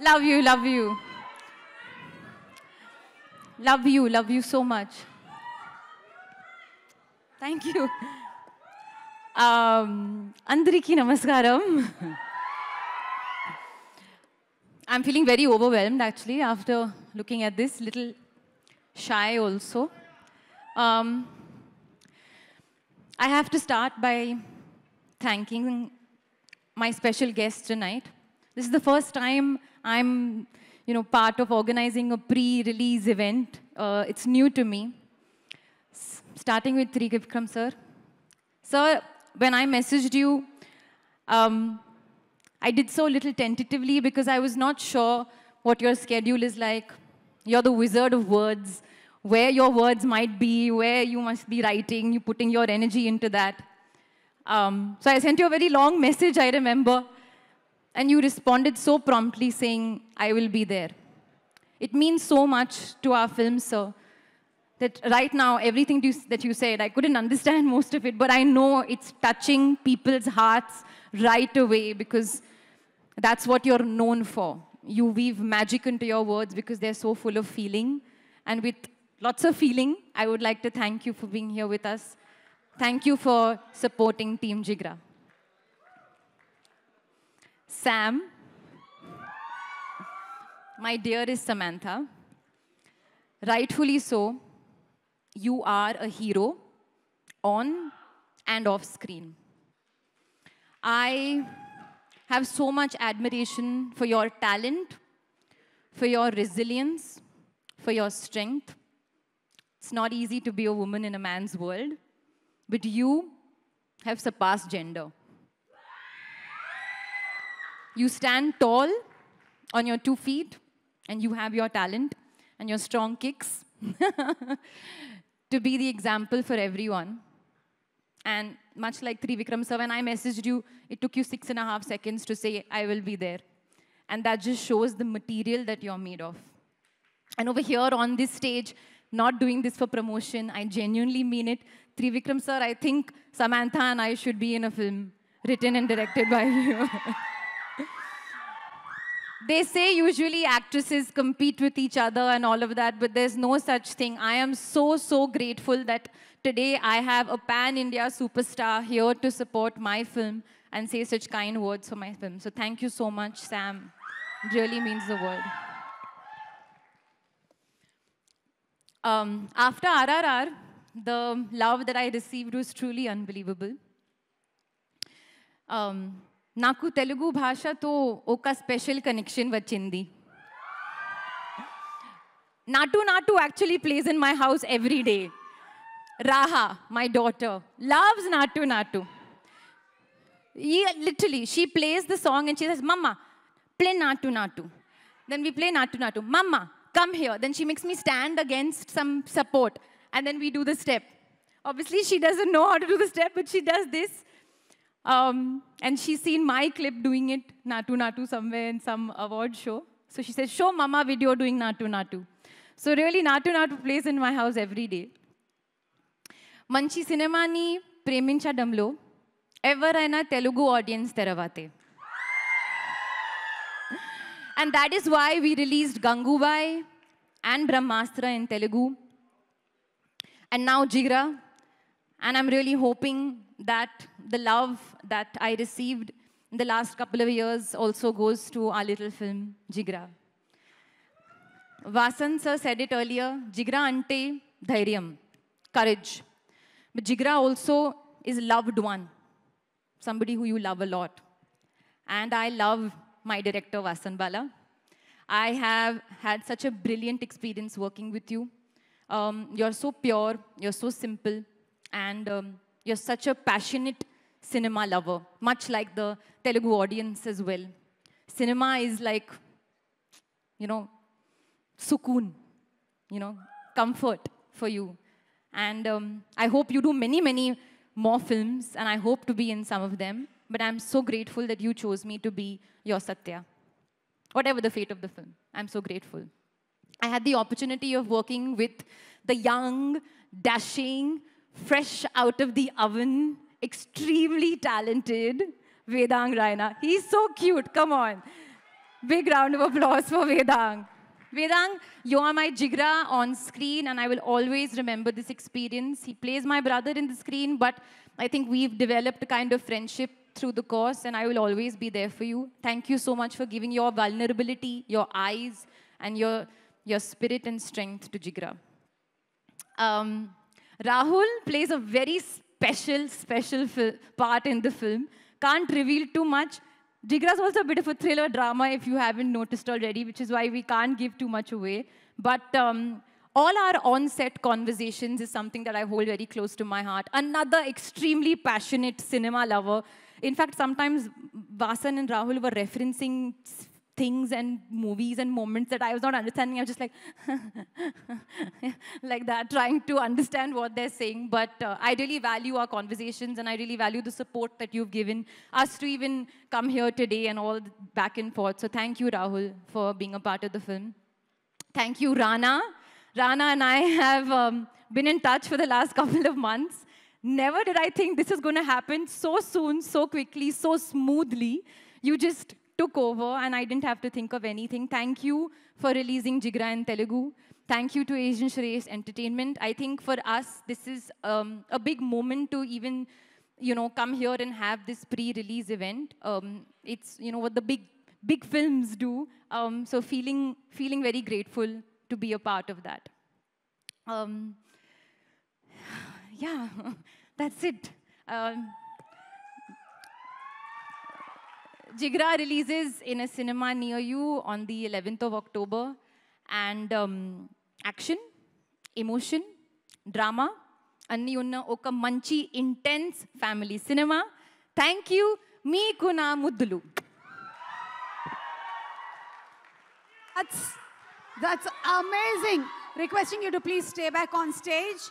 Love you, love you. Love you, love you so much. Thank you. Um, Andriki Namaskaram. I'm feeling very overwhelmed actually after looking at this, little shy also. Um, I have to start by thanking my special guest tonight. This is the first time I'm, you know, part of organizing a pre-release event. Uh, it's new to me. S starting with Trikvikram sir. Sir, when I messaged you, um, I did so little tentatively because I was not sure what your schedule is like. You're the wizard of words, where your words might be, where you must be writing, you putting your energy into that. Um, so I sent you a very long message, I remember and you responded so promptly saying, I will be there. It means so much to our film, sir, that right now, everything that you said, I couldn't understand most of it, but I know it's touching people's hearts right away because that's what you're known for. You weave magic into your words because they're so full of feeling. And with lots of feeling, I would like to thank you for being here with us. Thank you for supporting Team Jigra. Sam. My dear is Samantha. Rightfully so, you are a hero on and off screen. I have so much admiration for your talent, for your resilience, for your strength. It's not easy to be a woman in a man's world, but you have surpassed gender. You stand tall on your two feet and you have your talent and your strong kicks to be the example for everyone. And much like Tri Vikram sir, when I messaged you, it took you six and a half seconds to say, I will be there. And that just shows the material that you're made of. And over here on this stage, not doing this for promotion, I genuinely mean it. Tri Vikram sir, I think Samantha and I should be in a film written and directed by you. they say usually actresses compete with each other and all of that, but there's no such thing. I am so, so grateful that today I have a pan-India superstar here to support my film and say such kind words for my film. So thank you so much, Sam. It really means the world. Um, after RRR, the love that I received was truly unbelievable. Um, నాకు తెలుగు భాషతో ఒక special connection వచ్చింది Naatu Naatu actually plays in my house every day రాహా my daughter loves Naatu Naatu ఈ literally she plays the song and she says, Mama, play Natu Natu. Then we play Natu Natu. Mama, come here. Then she makes me stand against some support. And then we do the step. Obviously, she doesn't know how to do the step, but she does this. Um, and she's seen my clip doing it, Natu Natu, somewhere in some award show. So she says, show mama video doing Natu Natu. So really, Natu Natu plays in my house every day. Manchi cinema ni premincha damlo, ever aina Telugu audience teravate. And that is why we released Gangubai and Brahmastra in Telugu. And now Jigra, and I'm really hoping that the love that I received in the last couple of years also goes to our little film, Jigra. Vasan sir said it earlier, Jigra ante dhairyam, courage. But Jigra also is loved one, somebody who you love a lot. And I love my director, Vasan Bala. I have had such a brilliant experience working with you. Um, you're so pure, you're so simple, and um, you're such a passionate cinema lover, much like the Telugu audience as well. Cinema is like, you know, sukoon, you know, comfort for you. And um, I hope you do many, many more films, and I hope to be in some of them. But I'm so grateful that you chose me to be your Satya. Whatever the fate of the film, I'm so grateful. I had the opportunity of working with the young, dashing, fresh out of the oven, extremely talented, Vedang Raina. He's so cute, come on. Big round of applause for Vedang. Vedang, you are my Jigra on screen, and I will always remember this experience. He plays my brother in the screen, but I think we've developed a kind of friendship through the course, and I will always be there for you. Thank you so much for giving your vulnerability, your eyes, and your, your spirit and strength to Jigra. Um, Rahul plays a very special, special part in the film. Can't reveal too much. Jigra's also a bit of a thriller drama, if you haven't noticed already, which is why we can't give too much away. But um, all our on-set conversations is something that I hold very close to my heart. Another extremely passionate cinema lover. In fact, sometimes Vasan and Rahul were referencing things and movies and moments that I was not understanding. I was just like, like that, trying to understand what they're saying. But uh, I really value our conversations and I really value the support that you've given us to even come here today and all back and forth. So thank you, Rahul, for being a part of the film. Thank you, Rana. Rana and I have um, been in touch for the last couple of months. Never did I think this is going to happen so soon, so quickly, so smoothly. You just took over and I didn't have to think of anything. Thank you for releasing Jigra in Telugu. Thank you to Asian Shreya's Entertainment. I think for us, this is um, a big moment to even, you know, come here and have this pre-release event. Um, it's, you know, what the big, big films do. Um, so feeling, feeling very grateful to be a part of that. Um, yeah, that's it. Um, Jigra releases in a cinema near you on the 11th of October. And um, action, emotion, drama, अन्नी उन्ना ओका मंची intense family cinema thank you मी कुना मुद्दलू That's, that's amazing. Requesting you to please stay back on stage.